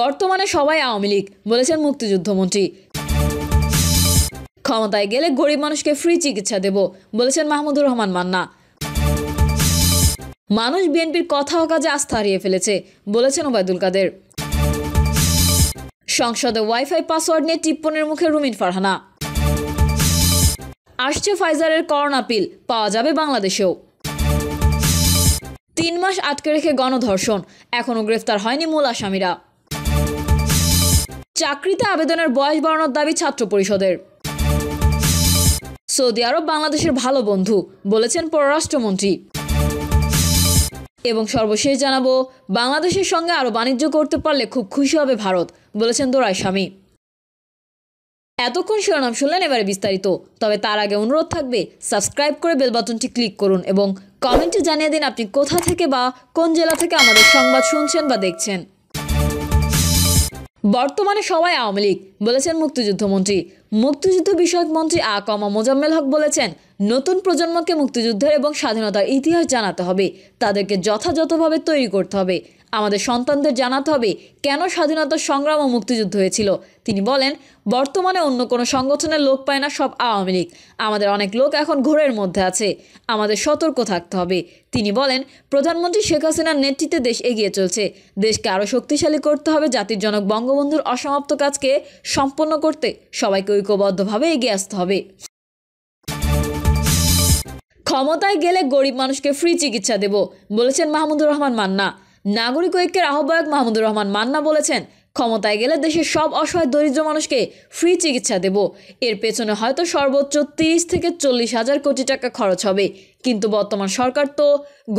বর্তমানে সবাই আওয়ামী লীগ বলেছেন মুক্তিযুদ্ধমন্ত্রী ক্ষমতায় গেলে গরিব মানুষকে ফ্রি চিকিৎসা দেব বলেছেন মাহমুদুর রহমান মান্না মানুষ বিএনপির কথা কাজে আস্থা হারিয়ে ফেলেছে বলেছেন ওবায়দুল কাদের সংসদে ওয়াইফাই পাসওয়ার্ড নিয়ে টিপ্পনের মুখে রুমিন ফারহানা আসছে ফাইজারের করোনা পিল পাওয়া যাবে বাংলাদেশেও তিন মাস আটকে রেখে গণধর্ষণ এখনও গ্রেফতার হয়নি মূল আসামিরা চাকরিতে আবেদনের বয়স বাড়ানোর দাবি ছাত্র পরিষদের সৌদি আরব বাংলাদেশের ভালো বন্ধু বলেছেন পররাষ্ট্রমন্ত্রী এবং সর্বশেষ জানাবো বাংলাদেশের সঙ্গে আরও বাণিজ্য করতে পারলে খুব খুশি হবে ভারত বলেছেন দোরাই স্বামী এতক্ষণ শিরোনাম শুনলেন এবারে বিস্তারিত তবে তার আগে অনুরোধ থাকবে সাবস্ক্রাইব করে বেল বাটনটি ক্লিক করুন এবং কমেন্টে জানিয়ে দিন আপনি কোথা থেকে বা কোন জেলা থেকে আমাদের সংবাদ শুনছেন বা দেখছেন বর্তমানে সবাই আওয়ামী লীগ বলেছেন মুক্তিযুদ্ধমন্ত্রী মুক্তিযুদ্ধ বিষয়ক মন্ত্রী কমা মোজাম্মেল হক বলেছেন নতুন প্রজন্মকে মুক্তিযুদ্ধের এবং স্বাধীনতার ইতিহাস জানাতে হবে তাদেরকে যথাযথভাবে তৈরি করতে হবে আমাদের সন্তানদের জানাতে হবে কেন স্বাধীনতা সংগ্রাম ও মুক্তিযুদ্ধ হয়েছিল তিনি বলেন বর্তমানে অন্য কোনো সংগঠনের লোক পায় না সব আওয়ামী লীগ আমাদের অনেক লোক এখন ঘোরের মধ্যে আছে আমাদের সতর্ক থাকতে হবে তিনি বলেন প্রধানমন্ত্রী শেখ হাসিনার নেতৃত্বে দেশ এগিয়ে চলছে দেশকে আরও শক্তিশালী করতে হবে জাতির জনক বঙ্গবন্ধুর অসমাপ্ত কাজকে সম্পন্ন করতে সবাইকে ঐক্যবদ্ধভাবে এগিয়ে আসতে হবে ক্ষমতায় গেলে গরিব মানুষকে ফ্রি চিকিৎসা দেব বলেছেন মাহমুদুর রহমান মান্না নাগরিক ঐক্যের আহ্বায়ক মাহমুদুর রহমান মান্না বলেছেন ক্ষমতায় গেলে দেশের সব অসহায় দরিদ্র মানুষকে ফ্রি চিকিৎসা দেব এর পেছনে হয়তো সর্বোচ্চ তিরিশ থেকে চল্লিশ হাজার কোটি টাকা খরচ হবে কিন্তু বর্তমান সরকার তো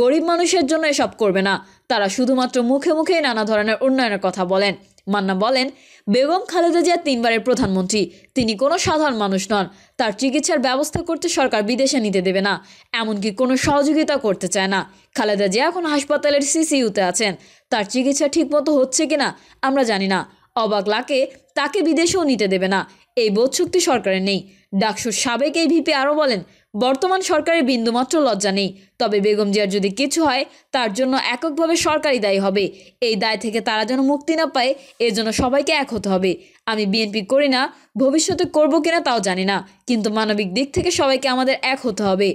গরিব মানুষের জন্য এসব করবে না তারা শুধুমাত্র মুখে মুখে নানা ধরনের উন্নয়নের কথা বলেন মান্না বলেন বেগম খালেদা জিয়া তিনবারের প্রধানমন্ত্রী তিনি কোনো সাধারণ মানুষ নন তার চিকিৎসার ব্যবস্থা করতে সরকার বিদেশে নিতে দেবে না এমনকি কোনো সহযোগিতা করতে চায় না খালেদা জিয়া এখন হাসপাতালের সিসিইউতে আছেন তার চিকিৎসা ঠিকমতো হচ্ছে কিনা আমরা জানি না অবাক লাকে তাকে বিদেশেও নিতে দেবে না এই বোধ শক্তি সরকারের নেই ডাকসুর সাবেক এই ভিপি আরও বলেন বর্তমান সরকারের বিন্দুমাত্র লজ্জা নেই তবে বেগম জিয়ার যদি কিছু হয় তার জন্য এককভাবে সরকারি দায়ী হবে এই দায় থেকে তারা যেন মুক্তি না পায় এর জন্য সবাইকে এক হতে হবে আমি বিএনপি করি না ভবিষ্যতে করব কিনা তাও জানি না কিন্তু মানবিক দিক থেকে সবাইকে আমাদের এক হতে হবে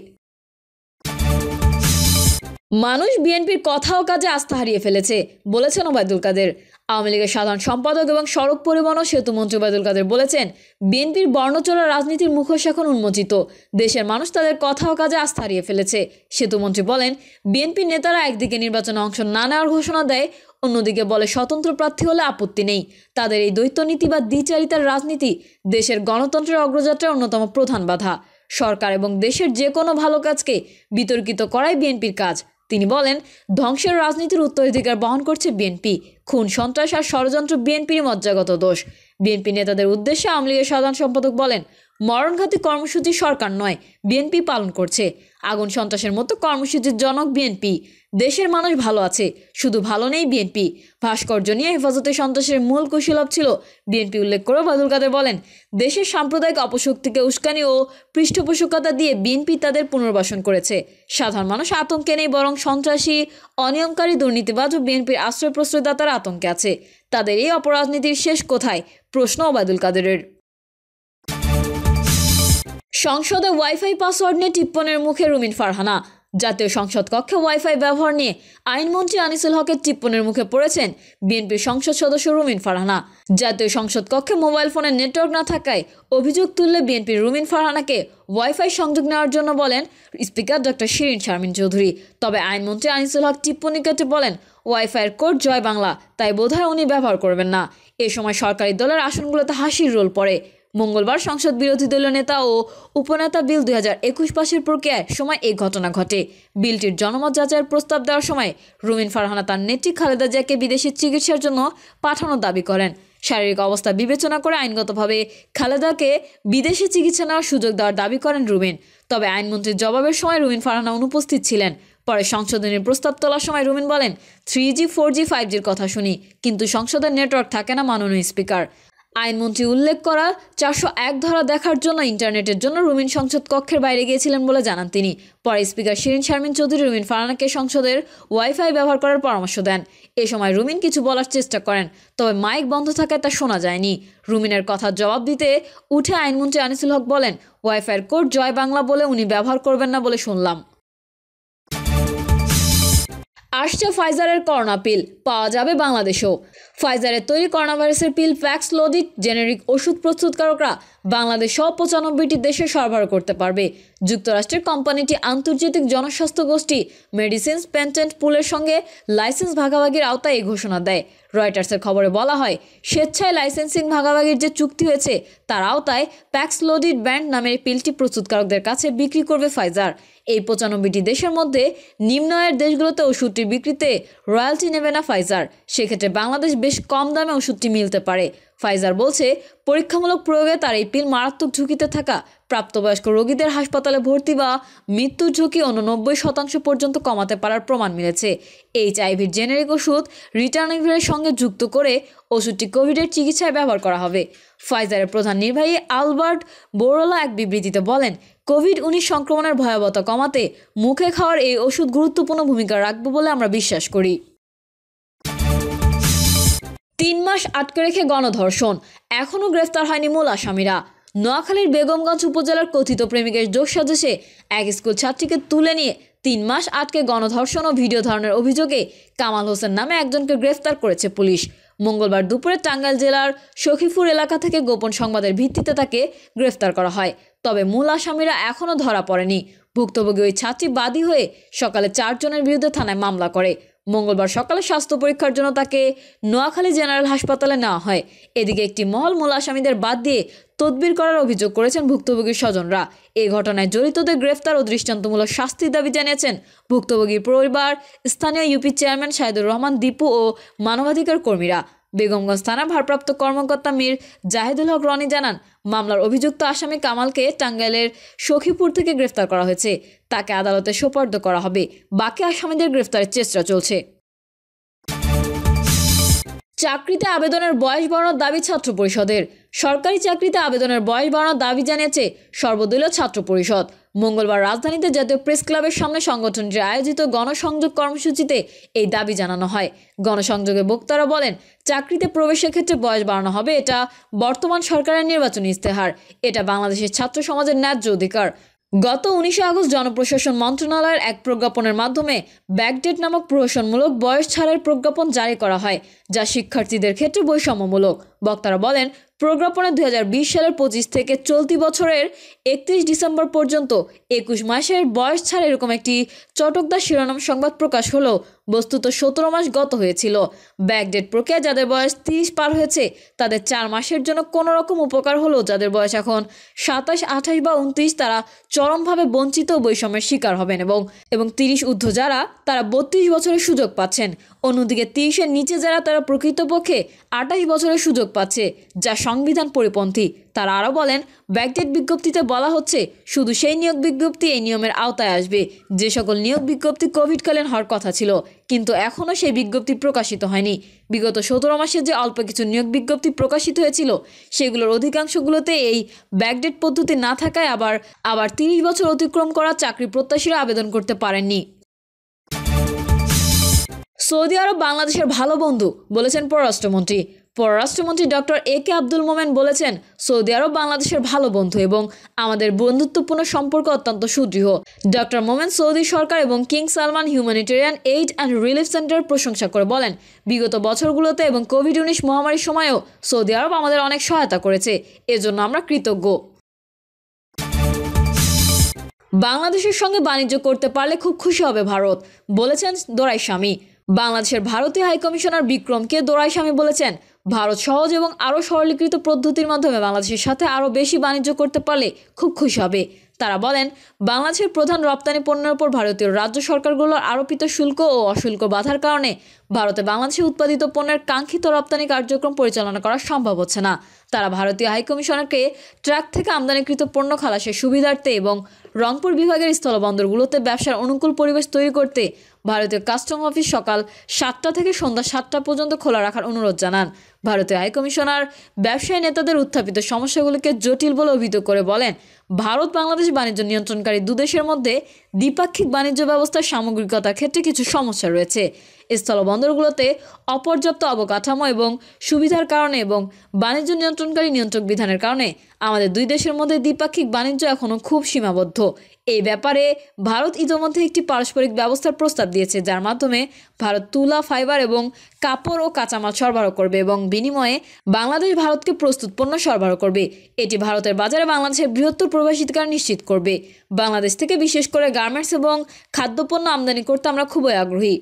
মানুষ বিএনপির কথা ও কাজে আস্থা হারিয়ে ফেলেছে বলেছেন ওবায়দুল কাদের আওয়ামী লীগের সাধারণ সম্পাদক এবং সড়ক পরিবহন ও সেতু মন্ত্রী বাইদুল কাদের বলেছেন বিএনপির বর্ণচরা রাজনীতির মুখোশ এখন উন্মোচিত দেশের মানুষ তাদের কথা ও কাজে আস্থা হারিয়ে ফেলেছে সেতুমন্ত্রী বলেন বিএনপির নেতারা একদিকে নির্বাচনে অংশ না নেওয়ার ঘোষণা দেয় অন্যদিকে বলে স্বতন্ত্র প্রার্থী হলে আপত্তি নেই তাদের এই নীতি বা দ্বিচারিতার রাজনীতি দেশের গণতন্ত্রের অগ্রযাত্রার অন্যতম প্রধান বাধা সরকার এবং দেশের যে কোনো ভালো কাজকে বিতর্কিত করাই বিএনপির কাজ তিনি বলেন ধ্বংসের রাজনীতির উত্তরাধিকার বহন করছে বিএনপি খুন সন্ত্রাস আর ষড়যন্ত্র বিএনপির মজ্জাগত দোষ বিএনপি নেতাদের উদ্দেশ্যে আওয়ামী লীগের সাধারণ সম্পাদক বলেন মরণঘাতী কর্মসূচি সরকার নয় বিএনপি পালন করছে আগুন সন্ত্রাসের মতো কর্মসূচির জনক বিএনপি দেশের মানুষ ভালো আছে শুধু ভালো নেই বিএনপি ভাস্কর্য নিয়ে হেফাজতে সন্ত্রাসের মূল কুশীলভ ছিল বিএনপি উল্লেখ করে বাদুল কাদের বলেন দেশের সাম্প্রদায়িক অপশক্তিকে উস্কানি ও পৃষ্ঠপোষকতা দিয়ে বিএনপি তাদের পুনর্বাসন করেছে সাধারণ মানুষ আতঙ্কে নেই বরং সন্ত্রাসী অনিয়মকারী দুর্নীতিবাজ ও বিএনপির আশ্রয় প্রশ্রয়দাতার আতঙ্কে আছে তাদের এই অপরাজনীতির শেষ কোথায় প্রশ্ন বাদুল কাদেরের সংসদে ওয়াইফাই পাসওয়ার্ড নিয়ে টিপ্পনের মুখে রুমিন ফারহানা জাতীয় সংসদ কক্ষে ওয়াইফাই ব্যবহার নিয়ে আইনমন্ত্রী আনিসুল হকের টিপ্পনের মুখে পড়েছেন বিএনপির সংসদ সদস্য রুমিন ফারহানা জাতীয় সংসদ কক্ষে মোবাইল ফোনের নেটওয়ার্ক না থাকায় অভিযোগ তুললে বিএনপির রুমিন ফারহানাকে ওয়াইফাই সংযোগ নেওয়ার জন্য বলেন স্পিকার ডক্টর শিরিন শারমিন চৌধুরী তবে আইনমন্ত্রী আনিসুল হক টিপ্পনি কেটে বলেন ওয়াইফাইয়ের কোর্ট জয় বাংলা তাই বোধহয় উনি ব্যবহার করবেন না এ সময় সরকারি দলের আসনগুলোতে হাসির রোল পড়ে মঙ্গলবার সংসদ বিরোধী দলীয় নেতা ও উপনেতা বিল দুই একুশ পাশের প্রক্রিয়ায় সময় এই ঘটনা ঘটে বিলটির জনমত যাচাইয়ের প্রস্তাব দেওয়ার সময় রুমিন ফারহানা তার নেত্রী খালেদা জিয়াকে বিদেশে চিকিৎসার জন্য পাঠানোর দাবি করেন শারীরিক অবস্থা বিবেচনা করে আইনগতভাবে খালেদাকে বিদেশে চিকিৎসা নেওয়ার সুযোগ দেওয়ার দাবি করেন রুমিন তবে আইনমন্ত্রীর জবাবের সময় রুমিন ফারহানা অনুপস্থিত ছিলেন পরে সংশোধনের প্রস্তাব তোলার সময় রুমিন বলেন three G four G five জির কথা শুনি কিন্তু সংসদের নেটওয়ার্ক থাকে না মাননীয় স্পিকার আইনমন্ত্রী উল্লেখ করা চারশো এক ধারা দেখার জন্য ইন্টারনেটের জন্য রুমিন সংসদ কক্ষের বাইরে গিয়েছিলেন বলে জানান তিনি পরে স্পিকার শিরিন শারমিন চৌধুরী রুমিন ফারানাকে সংসদের ওয়াইফাই ব্যবহার করার পরামর্শ দেন এ সময় রুমিন কিছু বলার চেষ্টা করেন তবে মাইক বন্ধ থাকায় তা শোনা যায়নি রুমিনের কথা জবাব দিতে উঠে আইনমন্ত্রী আনিসুল হক বলেন ওয়াইফাইয়ের কোড জয় বাংলা বলে উনি ব্যবহার করবেন না বলে শুনলাম আসছে ফাইজারের করোনা পিল পাওয়া যাবে বাংলাদেশেও ফাইজারের তৈরি করোনাভাইরাসের পিল প্যাক্স লোদিক জেনেরিক ওষুধ প্রস্তুতকারকরা বাংলাদেশ সব পঁচানব্বইটি দেশে সরবরাহ করতে পারবে যুক্তরাষ্ট্রের কোম্পানিটি আন্তর্জাতিক জনস্বাস্থ্য গোষ্ঠী মেডিসিনস প্যান্টেন্ট পুলের সঙ্গে লাইসেন্স ভাগাভাগির আওতায় এই ঘোষণা দেয় রয়টার্সের খবরে বলা হয় স্বেচ্ছায় লাইসেন্সিং ভাগাভাগির যে চুক্তি হয়েছে তার আওতায় প্যাক্সলোডিড ব্যান্ড নামের পিলটি প্রস্তুতকারকদের কাছে বিক্রি করবে ফাইজার এই পঁচানব্বইটি দেশের মধ্যে নিম্ন আয়ের দেশগুলোতে ওষুধটি বিক্রিতে রয়্যালটি নেবে না ফাইজার সেক্ষেত্রে বাংলাদেশ বেশ কম দামে ওষুধটি মিলতে পারে ফাইজার বলছে পরীক্ষামূলক প্রয়োগে তার এই পিল মারাত্মক ঝুঁকিতে থাকা প্রাপ্তবয়স্ক রোগীদের হাসপাতালে ভর্তি বা মৃত্যুর ঝুঁকি উননব্বই শতাংশ পর্যন্ত কমাতে পারার প্রমাণ মিলেছে এইচ আইভির জেনারিক ওষুধ রিটার্নিভিরের সঙ্গে যুক্ত করে ওষুধটি কোভিডের চিকিৎসায় ব্যবহার করা হবে ফাইজারের প্রধান নির্বাহী আলবার্ট বোরোলা এক বিবৃতিতে বলেন কোভিড উনিশ সংক্রমণের ভয়াবহতা কমাতে মুখে খাওয়ার এই ওষুধ গুরুত্বপূর্ণ ভূমিকা রাখবে বলে আমরা বিশ্বাস করি তিন মাস আটকে রেখে গণধর্ষণ এখনও গ্রেফতার হয়নি মূল আসামিরা নোয়াখালীর বেগমগঞ্জ উপজেলার কথিত প্রেমিকের যোগ সাজেছে এক স্কুল ছাত্রীকে তুলে নিয়ে তিন মাস আটকে গণধর্ষণ ও ভিডিও ধারণের অভিযোগে কামাল হোসেন নামে একজনকে গ্রেফতার করেছে পুলিশ মঙ্গলবার দুপুরে টাঙ্গাইল জেলার সখিপুর এলাকা থেকে গোপন সংবাদের ভিত্তিতে তাকে গ্রেফতার করা হয় তবে মূল আসামিরা এখনও ধরা পড়েনি ভুক্তভোগী ওই ছাত্রী বাদী হয়ে সকালে চারজনের বিরুদ্ধে থানায় মামলা করে মঙ্গলবার সকালে স্বাস্থ্য পরীক্ষার জন্য তাকে নোয়াখালী জেনারেল হাসপাতালে নেওয়া হয় এদিকে একটি মহল মূল আসামিদের বাদ দিয়ে তদবির করার অভিযোগ করেছেন ভুক্তভোগীর স্বজনরা এ ঘটনায় জড়িতদের গ্রেফতার ও দৃষ্টান্তমূলক শাস্তির দাবি জানিয়েছেন ভুক্তভোগীর পরিবার স্থানীয় ইউপি চেয়ারম্যান সাইদুর রহমান দীপু ও মানবাধিকার কর্মীরা বেগমগঞ্জ থানার ভারপ্রাপ্ত কর্মকর্তা মীর জাহিদুল হক রনি জানান মামলার অভিযুক্ত আসামি কামালকে টাঙ্গাইলের সখীপুর থেকে গ্রেফতার করা হয়েছে তাকে আদালতে সোপর্দ করা হবে বাকি আসামিদের গ্রেফতারের চেষ্টা চলছে চাকরিতে আবেদনের বয়স বাড়ানোর দাবি ছাত্র পরিষদের সরকারি চাকরিতে আবেদনের বয়স বাড়ানোর দাবি জানিয়েছে সর্বদলীয় ছাত্র পরিষদ মঙ্গলবার রাজধানীতে জাতীয় প্রেস ক্লাবের সামনে সংগঠনটির আয়োজিত গণসংযোগ কর্মসূচিতে এই দাবি জানানো হয় গণসংযোগে বক্তারা বলেন চাকরিতে প্রবেশের ক্ষেত্রে বয়স বাড়ানো হবে এটা বর্তমান সরকারের নির্বাচনী ইস্তেহার এটা বাংলাদেশের ছাত্র সমাজের ন্যায্য অধিকার গত উনিশে আগস্ট জনপ্রশাসন মন্ত্রণালয়ের এক প্রজ্ঞাপনের মাধ্যমে ব্যাকডেট নামক প্রহসনমূলক বয়স ছাড়ের প্রজ্ঞাপন জারি করা হয় যা শিক্ষার্থীদের ক্ষেত্রে বৈষম্যমূলক বক্তারা বলেন প্রজ্ঞাপনে দুই সালের পঁচিশ থেকে চলতি বছরের একত্রিশ ডিসেম্বর পর্যন্ত একুশ মাসের বয়স ছাড়া এরকম একটি চটকদার শিরোনাম সংবাদ প্রকাশ হলো বস্তুত সতেরো মাস গত হয়েছিল ব্যাকডেট প্রক্রিয়া যাদের বয়স তিরিশ পার হয়েছে তাদের চার মাসের জন্য কোনো রকম উপকার হলো যাদের বয়স এখন সাতাশ আঠাশ বা উনত্রিশ তারা চরমভাবে বঞ্চিত বৈষম্যের শিকার হবেন এবং এবং তিরিশ ঊর্ধ্ব যারা তারা বত্রিশ বছরের সুযোগ পাচ্ছেন অন্যদিকে তিরিশের নিচে যারা তারা প্রকৃতপক্ষে আঠাশ বছরের সুযোগ পাচ্ছে যা সংবিধান পরিপন্থী তারা আরও বলেন ব্যাকডেট বিজ্ঞপ্তিতে বলা হচ্ছে শুধু সেই নিয়োগ বিজ্ঞপ্তি এই নিয়মের আওতায় আসবে যে সকল নিয়োগ বিজ্ঞপ্তি কোভিডকালীন হওয়ার কথা ছিল কিন্তু এখনও সেই বিজ্ঞপ্তি প্রকাশিত হয়নি বিগত সতেরো মাসে যে অল্প কিছু নিয়োগ বিজ্ঞপ্তি প্রকাশিত হয়েছিল সেগুলোর অধিকাংশগুলোতে এই ব্যাকডেট পদ্ধতি না থাকায় আবার আবার তিরিশ বছর অতিক্রম করা চাকরি প্রত্যাশীরা আবেদন করতে পারেননি সৌদি আরব বাংলাদেশের ভালো বন্ধু বলেছেন পররাষ্ট্রমন্ত্রী পররাষ্ট্রমন্ত্রী ডক্টর এ কে আব্দুল মোমেন বলেছেন সৌদি আরব বাংলাদেশের ভালো বন্ধু এবং আমাদের বন্ধুত্বপূর্ণ সম্পর্ক অত্যন্ত সুদৃঢ় ডক্টর মোমেন সৌদি সরকার এবং king Salman humanitarian aid and relief centre প্রশংসা করে বলেন বিগত বছরগুলোতে এবং কোভিড উনিশ মহামারীর সময়েও সৌদি আরব আমাদের অনেক সহায়তা করেছে এজন্য আমরা কৃতজ্ঞ বাংলাদেশের সঙ্গে বাণিজ্য করতে পারলে খুব খুশি হবে ভারত বলেছেন দোরাইস্বামী বাংলাদেশের ভারতীয় হাইকমিশনার বিক্রমকে দোরাইস্বামী বলেছেন ভারত সহজ এবং আরও সরলীকৃত পদ্ধতির মাধ্যমে বাংলাদেশের সাথে আরও বেশি বাণিজ্য করতে পারলে খুব খুশি হবে তারা বলেন বাংলাদেশের প্রধান রপ্তানি পণ্যের উপর ভারতীয় রাজ্য সরকারগুলোর আরোপিত শুল্ক ও অশুল্ক বাধার কারণে ভারতে বাংলাদেশে উৎপাদিত পণ্যের কাঙ্ক্ষিত রপ্তানি কার্যক্রম পরিচালনা করা সম্ভব হচ্ছে না তারা ভারতীয় হাইকমিশনারকে ট্রাক থেকে আমদানিকৃত পণ্য খালাসের সুবিধার্থে এবং রংপুর বিভাগের স্থলবন্দরগুলোতে ব্যবসার অনুকূল পরিবেশ তৈরি করতে ভারতীয় কাস্টম অফিস সকাল সাতটা থেকে সন্ধ্যা সাতটা পর্যন্ত খোলা রাখার অনুরোধ জানান ভারতীয় হাই কমিশনার ব্যবসায়ী নেতাদের উত্থাপিত সমস্যাগুলোকে জটিল বলে অভিহিত করে বলেন ভারত বাংলাদেশ বাণিজ্য নিয়ন্ত্রণকারী দুদেশের মধ্যে দ্বিপাক্ষিক বাণিজ্য ব্যবস্থার সামগ্রিকতার ক্ষেত্রে কিছু সমস্যা রয়েছে স্থলবন্দরগুলোতে অপর্যাপ্ত অবকাঠামো এবং সুবিধার কারণে এবং বাণিজ্য নিয়ন্ত্রণকারী নিয়ন্ত্রক বিধানের কারণে আমাদের দুই দেশের মধ্যে দ্বিপাক্ষিক বাণিজ্য এখনও খুব সীমাবদ্ধ এই ব্যাপারে ভারত ইতোমধ্যে একটি পারস্পরিক ব্যবস্থার প্রস্তাব দিয়েছে যার মাধ্যমে ভারত তুলা ফাইবার এবং কাপড় ও কাঁচামাল সরবরাহ করবে এবং বিনিময়ে বাংলাদেশ ভারতকে প্রস্তুত পণ্য সরবরাহ করবে এটি ভারতের বাজারে বাংলাদেশের বৃহত্তর প্রবেশাধিকার নিশ্চিত করবে বাংলাদেশ থেকে বিশেষ করে গার্মেন্টস এবং খাদ্যপণ্য আমদানি করতে আমরা খুবই আগ্রহী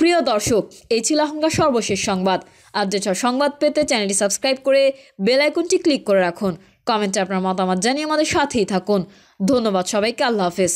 প্রিয় দর্শক এই ছিল এখনকার সর্বশেষ সংবাদ আর যেসব সংবাদ পেতে চ্যানেলটি সাবস্ক্রাইব করে বেল আইকনটি ক্লিক করে রাখুন কমেন্টে আপনার মতামত জানিয়ে আমাদের সাথেই থাকুন ধন্যবাদ সবাইকে আল্লাহ হাফেজ